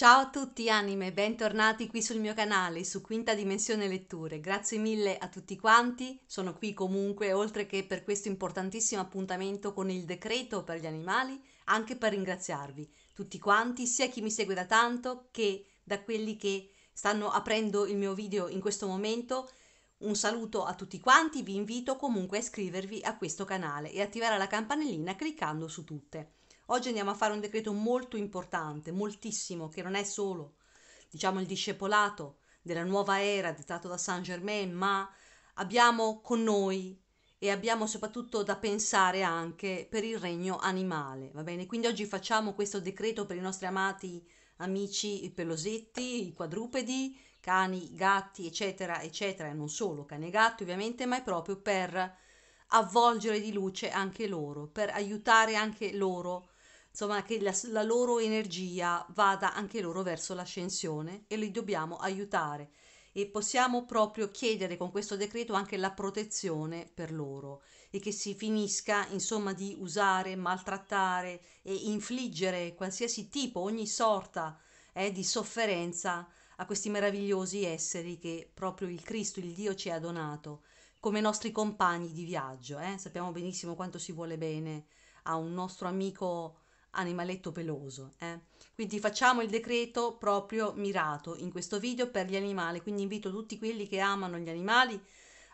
Ciao a tutti anime, bentornati qui sul mio canale su Quinta Dimensione Letture. Grazie mille a tutti quanti, sono qui comunque oltre che per questo importantissimo appuntamento con il decreto per gli animali, anche per ringraziarvi tutti quanti, sia chi mi segue da tanto che da quelli che stanno aprendo il mio video in questo momento. Un saluto a tutti quanti, vi invito comunque a iscrivervi a questo canale e attivare la campanellina cliccando su tutte. Oggi andiamo a fare un decreto molto importante, moltissimo, che non è solo, diciamo, il discepolato della nuova era dettato da Saint Germain, ma abbiamo con noi e abbiamo soprattutto da pensare anche per il regno animale, va bene? Quindi oggi facciamo questo decreto per i nostri amati amici i pelosetti, i quadrupedi, cani, gatti, eccetera, eccetera, e non solo cani e gatti ovviamente, ma è proprio per avvolgere di luce anche loro, per aiutare anche loro a insomma che la, la loro energia vada anche loro verso l'ascensione e li dobbiamo aiutare e possiamo proprio chiedere con questo decreto anche la protezione per loro e che si finisca insomma di usare, maltrattare e infliggere qualsiasi tipo, ogni sorta eh, di sofferenza a questi meravigliosi esseri che proprio il Cristo, il Dio ci ha donato come nostri compagni di viaggio. Eh? Sappiamo benissimo quanto si vuole bene a un nostro amico animaletto peloso. Eh? Quindi facciamo il decreto proprio mirato in questo video per gli animali, quindi invito tutti quelli che amano gli animali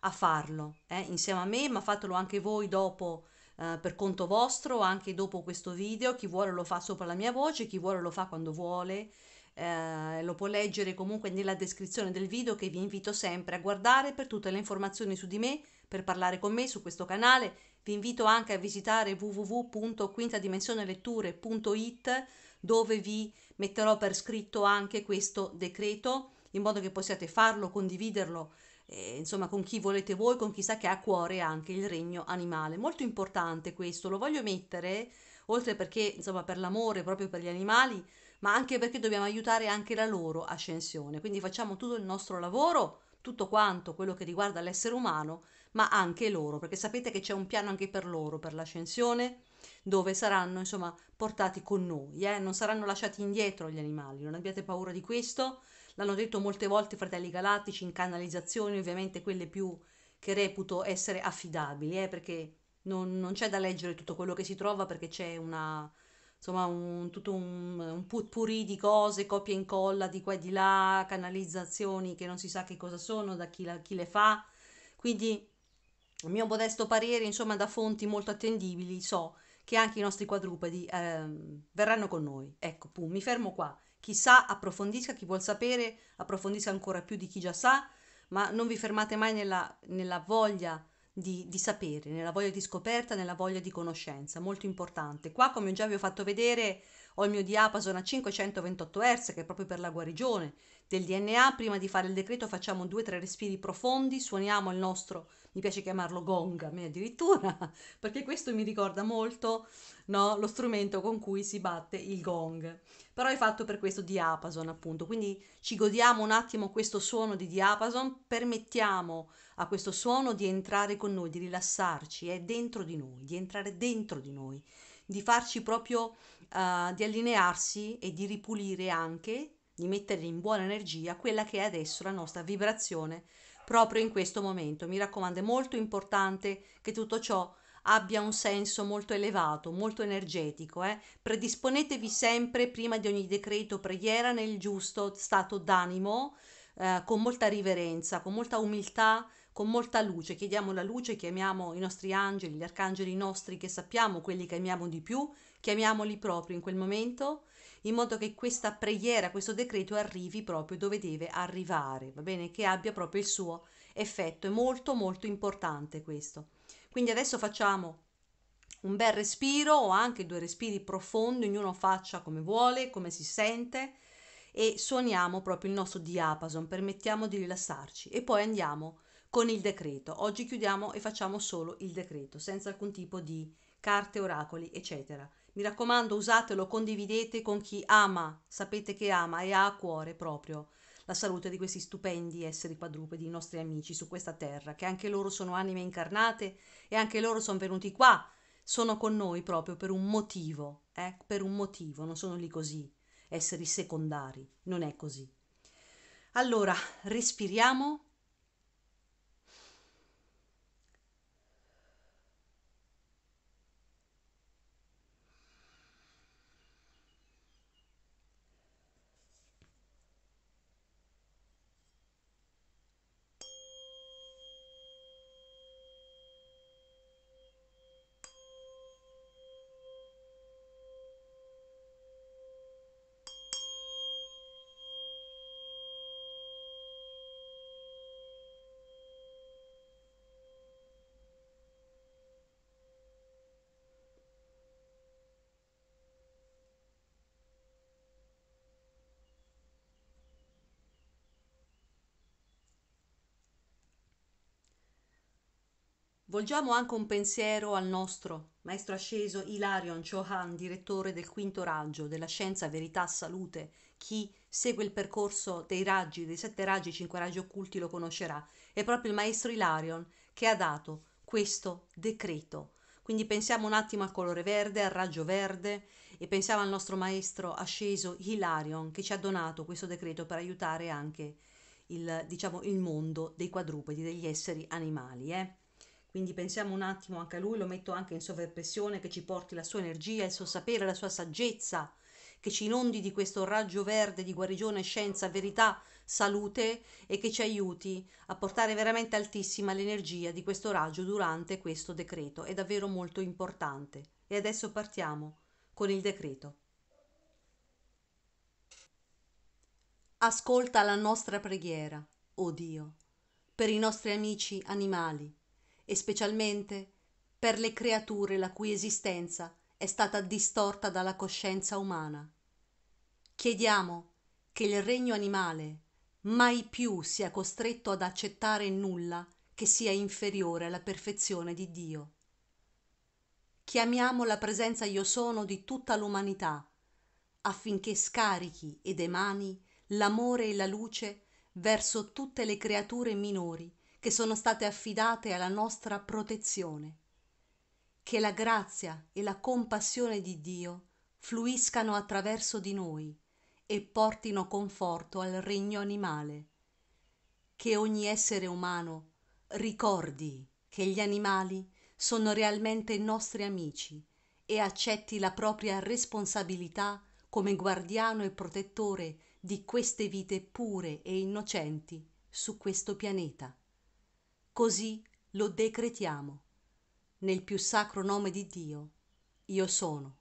a farlo eh? insieme a me, ma fatelo anche voi dopo eh, per conto vostro, anche dopo questo video, chi vuole lo fa sopra la mia voce, chi vuole lo fa quando vuole. Eh, lo può leggere comunque nella descrizione del video che vi invito sempre a guardare per tutte le informazioni su di me, per parlare con me su questo canale vi invito anche a visitare www.quintadimensioneleletture.it dove vi metterò per scritto anche questo decreto in modo che possiate farlo, condividerlo, eh, insomma con chi volete voi, con chi sa che ha a cuore anche il regno animale. Molto importante questo, lo voglio mettere oltre perché insomma per l'amore proprio per gli animali, ma anche perché dobbiamo aiutare anche la loro ascensione. Quindi facciamo tutto il nostro lavoro, tutto quanto quello che riguarda l'essere umano ma anche loro, perché sapete che c'è un piano anche per loro, per l'ascensione, dove saranno insomma portati con noi, eh? non saranno lasciati indietro gli animali, non abbiate paura di questo, l'hanno detto molte volte i fratelli galattici in canalizzazioni, ovviamente quelle più che reputo essere affidabili, eh? perché non, non c'è da leggere tutto quello che si trova perché c'è una, insomma un, tutto un, un putpurì di cose, copia e incolla di qua e di là, canalizzazioni che non si sa che cosa sono, da chi, la, chi le fa. Quindi a mio modesto parere, insomma, da fonti molto attendibili, so che anche i nostri quadrupedi ehm, verranno con noi. Ecco, pum, mi fermo qua. Chi sa approfondisca, chi vuol sapere approfondisca ancora più di chi già sa, ma non vi fermate mai nella, nella voglia di, di, sapere, nella voglia di scoperta, nella voglia di conoscenza, molto importante. Qua, come già vi ho fatto vedere, ho il mio diapason a 528 Hz, che è proprio per la guarigione del DNA. Prima di fare il decreto facciamo due o tre respiri profondi, suoniamo il nostro mi piace chiamarlo gong a me addirittura, perché questo mi ricorda molto no, lo strumento con cui si batte il gong. Però è fatto per questo diapason appunto, quindi ci godiamo un attimo questo suono di diapason, permettiamo a questo suono di entrare con noi, di rilassarci, è dentro di noi, di entrare dentro di noi, di farci proprio, uh, di allinearsi e di ripulire anche, di mettere in buona energia quella che è adesso la nostra vibrazione proprio in questo momento. Mi raccomando, è molto importante che tutto ciò abbia un senso molto elevato, molto energetico. Eh? Predisponetevi sempre, prima di ogni decreto preghiera, nel giusto stato d'animo, eh, con molta riverenza, con molta umiltà con molta luce, chiediamo la luce, chiamiamo i nostri angeli, gli arcangeli nostri che sappiamo, quelli che amiamo di più, chiamiamoli proprio in quel momento, in modo che questa preghiera, questo decreto arrivi proprio dove deve arrivare, va bene? Che abbia proprio il suo effetto, è molto molto importante questo. Quindi adesso facciamo un bel respiro o anche due respiri profondi, ognuno faccia come vuole, come si sente e suoniamo proprio il nostro diapason, permettiamo di rilassarci e poi andiamo a con il decreto. Oggi chiudiamo e facciamo solo il decreto, senza alcun tipo di carte, oracoli, eccetera. Mi raccomando, usatelo, condividete con chi ama, sapete che ama e ha a cuore proprio la salute di questi stupendi esseri quadrupedi, i nostri amici su questa terra, che anche loro sono anime incarnate e anche loro sono venuti qua, sono con noi proprio per un motivo, eh? per un motivo, non sono lì così, esseri secondari, non è così. Allora, respiriamo Volgiamo anche un pensiero al nostro maestro asceso Ilarion Chohan, direttore del quinto raggio della scienza verità salute. Chi segue il percorso dei raggi, dei sette raggi, cinque raggi occulti lo conoscerà. È proprio il maestro Ilarion che ha dato questo decreto. Quindi pensiamo un attimo al colore verde, al raggio verde e pensiamo al nostro maestro asceso Hilarion che ci ha donato questo decreto per aiutare anche il, diciamo, il mondo dei quadrupedi, degli esseri animali. Eh? Quindi pensiamo un attimo anche a lui, lo metto anche in sovrappressione, che ci porti la sua energia, il suo sapere, la sua saggezza, che ci inondi di questo raggio verde di guarigione, scienza, verità, salute e che ci aiuti a portare veramente altissima l'energia di questo raggio durante questo decreto. È davvero molto importante. E adesso partiamo con il decreto. Ascolta la nostra preghiera, o oh Dio, per i nostri amici animali e specialmente per le creature la cui esistenza è stata distorta dalla coscienza umana chiediamo che il regno animale mai più sia costretto ad accettare nulla che sia inferiore alla perfezione di dio chiamiamo la presenza io sono di tutta l'umanità affinché scarichi ed emani l'amore e la luce verso tutte le creature minori che sono state affidate alla nostra protezione. Che la grazia e la compassione di Dio fluiscano attraverso di noi e portino conforto al regno animale. Che ogni essere umano ricordi che gli animali sono realmente nostri amici e accetti la propria responsabilità come guardiano e protettore di queste vite pure e innocenti su questo pianeta così lo decretiamo nel più sacro nome di dio io sono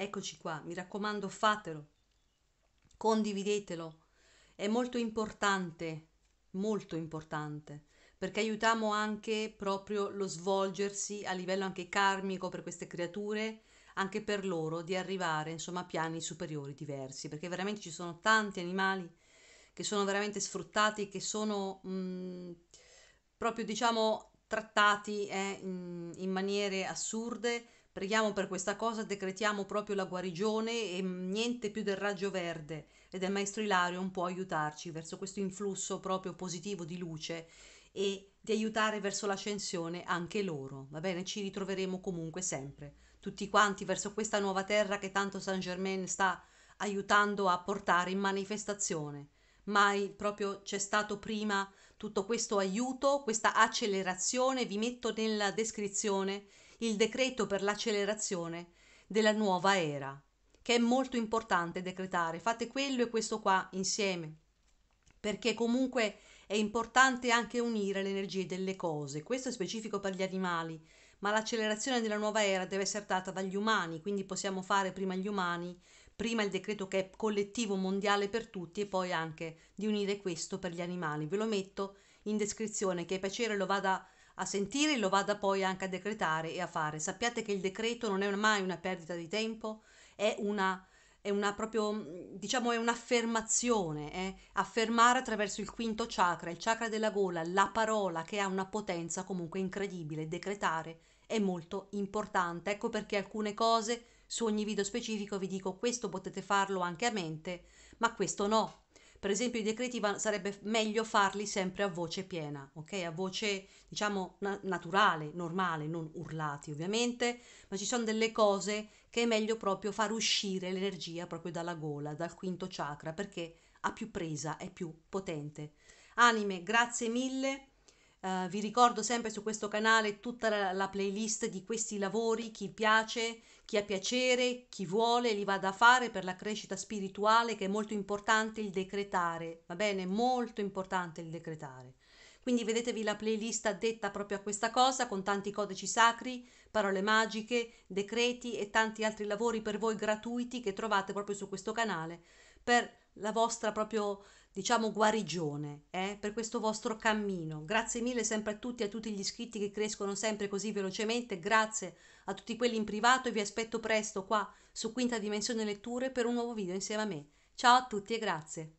Eccoci qua, mi raccomando fatelo, condividetelo, è molto importante, molto importante, perché aiutiamo anche proprio lo svolgersi a livello anche karmico per queste creature, anche per loro di arrivare insomma a piani superiori diversi, perché veramente ci sono tanti animali che sono veramente sfruttati, che sono mh, mm, proprio diciamo trattati eh, in, in maniere assurde Preghiamo per questa cosa, decretiamo proprio la guarigione e mm, niente più del raggio verde e del maestro Ilarion può aiutarci verso questo influsso proprio positivo di luce e di aiutare verso l'ascensione anche loro. Va bene, ci ritroveremo comunque sempre, tutti quanti verso questa nuova terra che tanto Saint Germain sta aiutando a portare in manifestazione. Mai proprio c'è stato prima tutto questo aiuto, questa accelerazione, vi metto nella descrizione il decreto per l'accelerazione della nuova era, che è molto importante decretare. Fate quello e questo qua insieme, perché comunque è importante anche unire le energie delle cose. Questo è specifico per gli animali, ma l'accelerazione della nuova era deve essere data dagli umani, quindi possiamo fare prima gli umani, prima il decreto che è collettivo mondiale per tutti e poi anche di unire questo per gli animali. Ve lo metto in descrizione, che piacere lo vada a a sentire lo vada poi anche a decretare e a fare. Sappiate che il decreto non è mai una perdita di tempo, è una, è una proprio, mm, diciamo, è un'affermazione, eh? affermare attraverso il quinto chakra, il chakra della gola, la parola che ha una potenza comunque incredibile, decretare è molto importante. Ecco perché alcune cose su ogni video specifico vi dico questo potete farlo anche a mente, ma questo no per esempio i decreti va- sarebbe meglio farli sempre a voce piena, ok? A voce diciamo na- naturale, normale, non urlati ovviamente, ma ci sono delle cose che è meglio proprio far uscire l'energia proprio dalla gola, dal quinto chakra, perché ha più presa, è più potente. Anime, grazie mille Uh, vi ricordo sempre su questo canale tutta la, la, playlist di questi lavori, chi piace, chi ha piacere, chi vuole, li vada a fare per la crescita spirituale che è molto importante il decretare, va bene? Molto importante il decretare. Quindi vedetevi la playlist addetta proprio a questa cosa con tanti codici sacri, parole magiche, decreti e tanti altri lavori per voi gratuiti che trovate proprio su questo canale per la vostra proprio, diciamo, guarigione, eh? per questo vostro cammino. Grazie mille sempre a tutti, a tutti gli iscritti che crescono sempre così velocemente, grazie a tutti quelli in privato e vi aspetto presto qua su Quinta Dimensione Letture per un nuovo video insieme a me. Ciao a tutti e grazie.